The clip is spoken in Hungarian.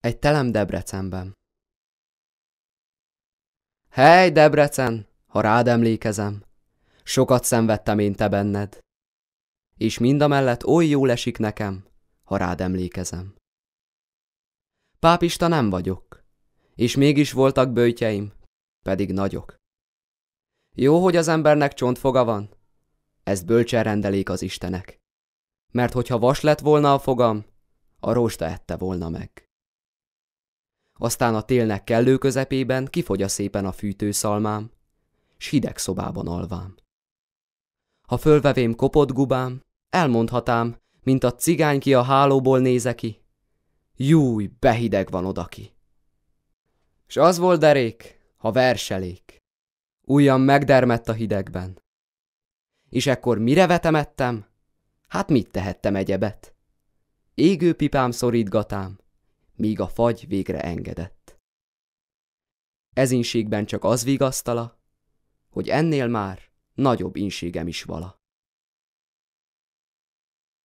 Egy telem Debrecenben. Hely, Debrecen, ha rád emlékezem, sokat szenvedtem én te benned, és mind a mellett oly jó lesik nekem, ha rád emlékezem. Pápista nem vagyok, és mégis voltak bőtjeim, pedig nagyok. Jó, hogy az embernek csontfoga van, ezt bölcsen rendelék az Istenek. Mert hogyha vas lett volna a fogam, a rósta ette volna meg. Aztán a télnek kellő közepében kifogy a szépen a fűtőszalmám, s hideg szobában alvám. Ha fölvevém kopott gubám, elmondhatám, mint a cigány ki a hálóból néze ki. Júj, behideg van odaki. S az volt derék, ha verselék. újan megdermett a hidegben. És ekkor mire vetemettem? Hát mit tehettem egyebet? Égő pipám szorítgatám, míg a fagy végre engedett. Ez inségben csak az vigasztala, hogy ennél már nagyobb inségem is vala.